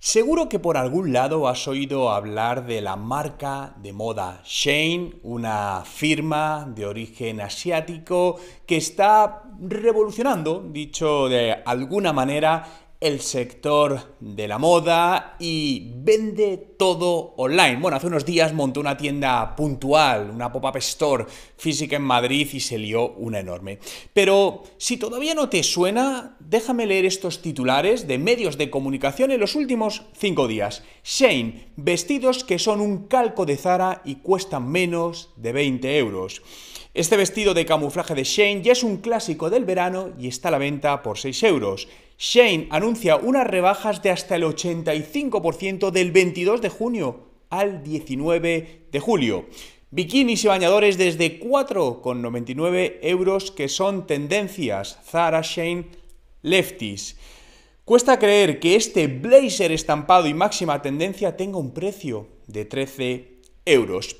Seguro que por algún lado has oído hablar de la marca de moda Shane, una firma de origen asiático que está revolucionando, dicho de alguna manera, el sector de la moda y vende todo online. Bueno, hace unos días montó una tienda puntual, una pop-up store física en Madrid y se lió una enorme. Pero si todavía no te suena, déjame leer estos titulares de medios de comunicación en los últimos cinco días. Shane, vestidos que son un calco de Zara y cuestan menos de 20 euros. Este vestido de camuflaje de Shane ya es un clásico del verano y está a la venta por 6 euros. Shane anuncia unas rebajas de hasta el 85% del 22 de junio al 19 de julio. Bikinis y bañadores desde 4,99 euros que son tendencias Zara, Shane, Lefties. Cuesta creer que este blazer estampado y máxima tendencia tenga un precio de 13 euros.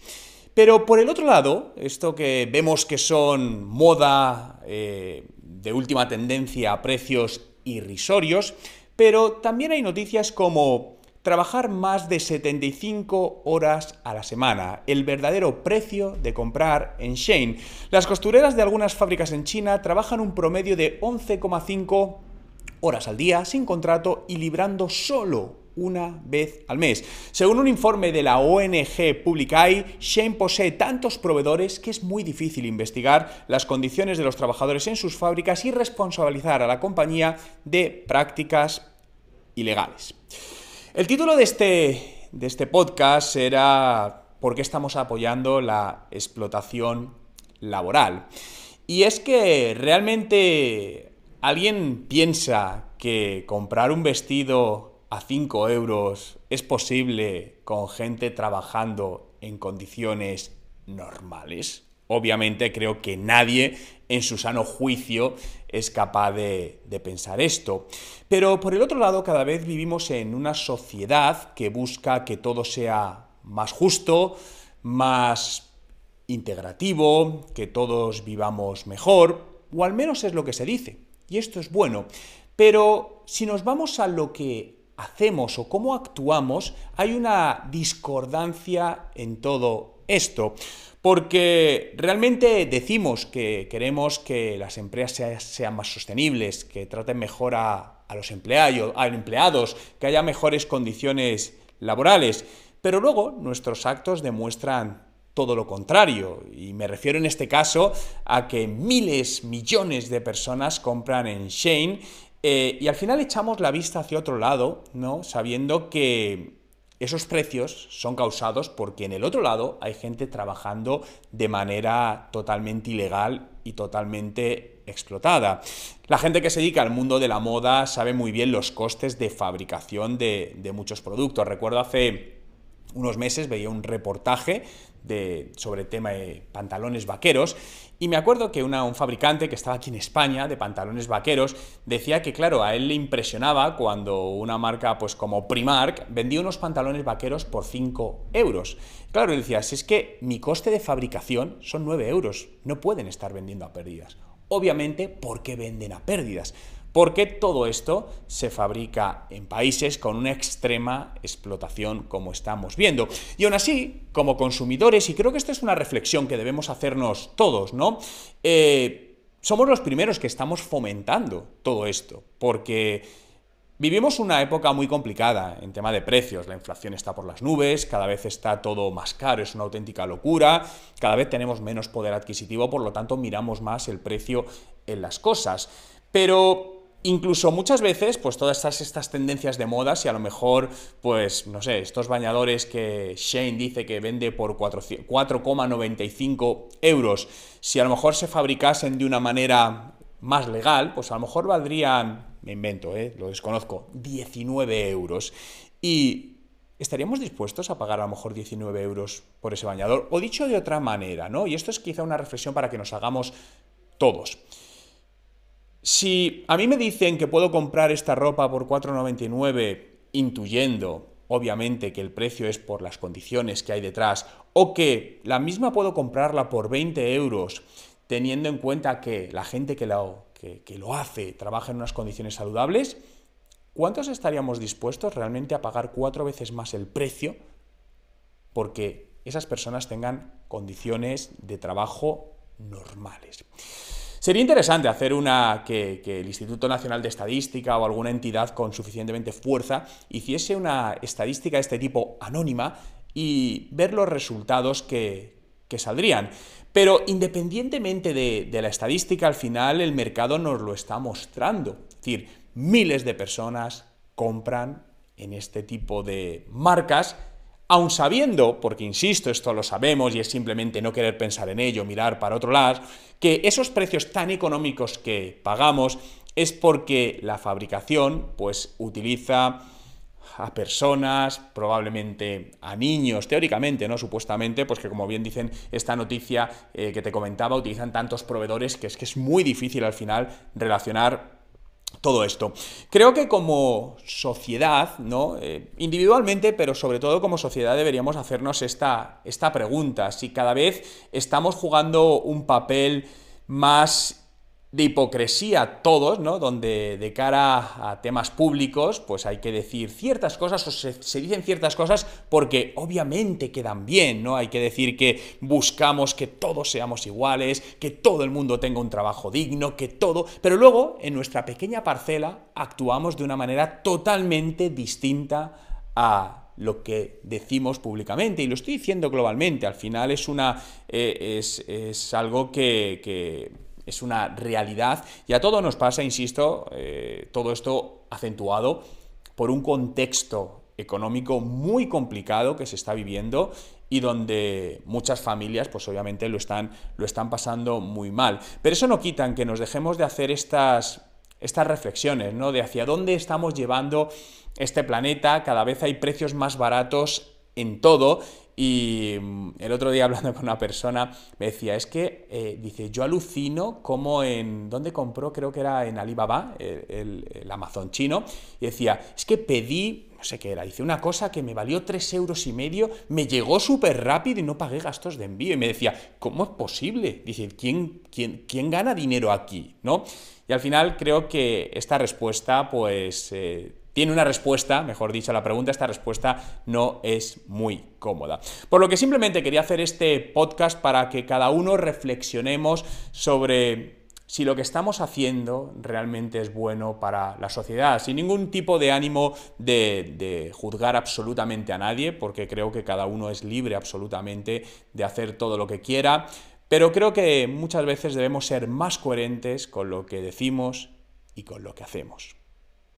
Pero por el otro lado, esto que vemos que son moda eh, de última tendencia a precios irrisorios, pero también hay noticias como trabajar más de 75 horas a la semana, el verdadero precio de comprar en Shane. Las costureras de algunas fábricas en China trabajan un promedio de 11,5 horas al día sin contrato y librando solo una vez al mes. Según un informe de la ONG Publicai, Shane posee tantos proveedores que es muy difícil investigar las condiciones de los trabajadores en sus fábricas y responsabilizar a la compañía de prácticas ilegales. El título de este, de este podcast era ¿Por qué estamos apoyando la explotación laboral? Y es que realmente alguien piensa que comprar un vestido a 5 euros es posible con gente trabajando en condiciones normales? Obviamente creo que nadie en su sano juicio es capaz de, de, pensar esto. Pero por el otro lado, cada vez vivimos en una sociedad que busca que todo sea más justo, más integrativo, que todos vivamos mejor, o al menos es lo que se dice. Y esto es bueno. Pero si nos vamos a lo que hacemos o cómo actuamos, hay una discordancia en todo esto. Porque realmente decimos que queremos que las empresas sean más sostenibles, que traten mejor a, los empleados, que haya mejores condiciones laborales. Pero luego nuestros actos demuestran todo lo contrario. Y me refiero en este caso a que miles, millones de personas compran en Shane eh, y al final echamos la vista hacia otro lado, ¿no? Sabiendo que esos precios son causados porque en el otro lado hay gente trabajando de manera totalmente ilegal y totalmente explotada. La gente que se dedica al mundo de la moda sabe muy bien los costes de fabricación de, de muchos productos. Recuerdo hace unos meses veía un reportaje sobre el tema de pantalones vaqueros. Y me acuerdo que un fabricante que estaba aquí en España de pantalones vaqueros decía que, claro, a él le impresionaba cuando una marca pues como Primark vendía unos pantalones vaqueros por 5 euros. Claro, él decía, si es que mi coste de fabricación son 9 euros, no pueden estar vendiendo a pérdidas. Obviamente, porque venden a pérdidas? Porque todo esto se fabrica en países con una extrema explotación como estamos viendo. Y aún así, como consumidores, y creo que esta es una reflexión que debemos hacernos todos, ¿no? Eh, somos los primeros que estamos fomentando todo esto, porque... Vivimos una época muy complicada en tema de precios. La inflación está por las nubes, cada vez está todo más caro, es una auténtica locura, cada vez tenemos menos poder adquisitivo, por lo tanto miramos más el precio en las cosas. Pero Incluso muchas veces, pues todas estas, estas tendencias de moda, si y a lo mejor, pues no sé, estos bañadores que Shane dice que vende por 4,95 euros, si a lo mejor se fabricasen de una manera más legal, pues a lo mejor valdrían, me invento, eh, lo desconozco, 19 euros. Y ¿Estaríamos dispuestos a pagar a lo mejor 19 euros por ese bañador? O dicho de otra manera, ¿no? Y esto es quizá una reflexión para que nos hagamos todos. Si a mí me dicen que puedo comprar esta ropa por 4,99, intuyendo, obviamente, que el precio es por las condiciones que hay detrás, o que la misma puedo comprarla por 20 euros, teniendo en cuenta que la gente que lo, lo hace trabaja en unas condiciones saludables, ¿cuántos estaríamos dispuestos realmente a pagar cuatro veces más el precio porque esas personas tengan condiciones de trabajo normales? Sería interesante hacer una que, el Instituto Nacional de Estadística o alguna entidad con suficientemente fuerza hiciese una estadística de este tipo anónima y ver los resultados que, saldrían. Pero independientemente de, de la estadística, al final el mercado nos lo está mostrando. Es decir, miles de personas compran en este tipo de marcas aun sabiendo, porque insisto, esto lo sabemos y es simplemente no querer pensar en ello, mirar para otro lado, que esos precios tan económicos que pagamos es porque la fabricación pues utiliza a personas, probablemente a niños, teóricamente, ¿no? Supuestamente, pues que como bien dicen esta noticia eh, que te comentaba, utilizan tantos proveedores que es que es muy difícil al final relacionar todo esto. Creo que como sociedad, ¿no? Eh, individualmente, pero sobre todo como sociedad deberíamos hacernos esta, esta pregunta, si cada vez estamos jugando un papel más de hipocresía todos, ¿no? Donde de cara a temas públicos, pues hay que decir ciertas cosas o se, dicen ciertas cosas porque obviamente quedan bien, ¿no? Hay que decir que buscamos que todos seamos iguales, que todo el mundo tenga un trabajo digno, que todo, pero luego en nuestra pequeña parcela actuamos de una manera totalmente distinta a lo que decimos públicamente, y lo estoy diciendo globalmente, al final es una... Eh, es, es algo que, que es una realidad y a todo nos pasa, insisto, eh, todo esto acentuado por un contexto económico muy complicado que se está viviendo y donde muchas familias, pues obviamente lo están, lo están pasando muy mal. Pero eso no quita que nos dejemos de hacer estas, estas reflexiones, ¿no? De hacia dónde estamos llevando este planeta, cada vez hay precios más baratos en todo y mm, el otro día hablando con una persona me decía, es que, eh, dice, yo alucino como en, ¿dónde compró? Creo que era en Alibaba, el, Amazon chino, y decía, es que pedí, no sé qué era, dice, una cosa que me valió tres euros y medio, me llegó súper rápido y no pagué gastos de envío. Y me decía, ¿cómo es posible? Dice, ¿quién, quién, quién gana dinero aquí? ¿No? Y al final creo que esta respuesta, pues... Eh, tiene una respuesta, mejor dicho, a la pregunta, esta respuesta no es muy cómoda. Por lo que simplemente quería hacer este podcast para que cada uno reflexionemos sobre si lo que estamos haciendo realmente es bueno para la sociedad, sin ningún tipo de ánimo de, de, juzgar absolutamente a nadie, porque creo que cada uno es libre absolutamente de hacer todo lo que quiera, pero creo que muchas veces debemos ser más coherentes con lo que decimos y con lo que hacemos.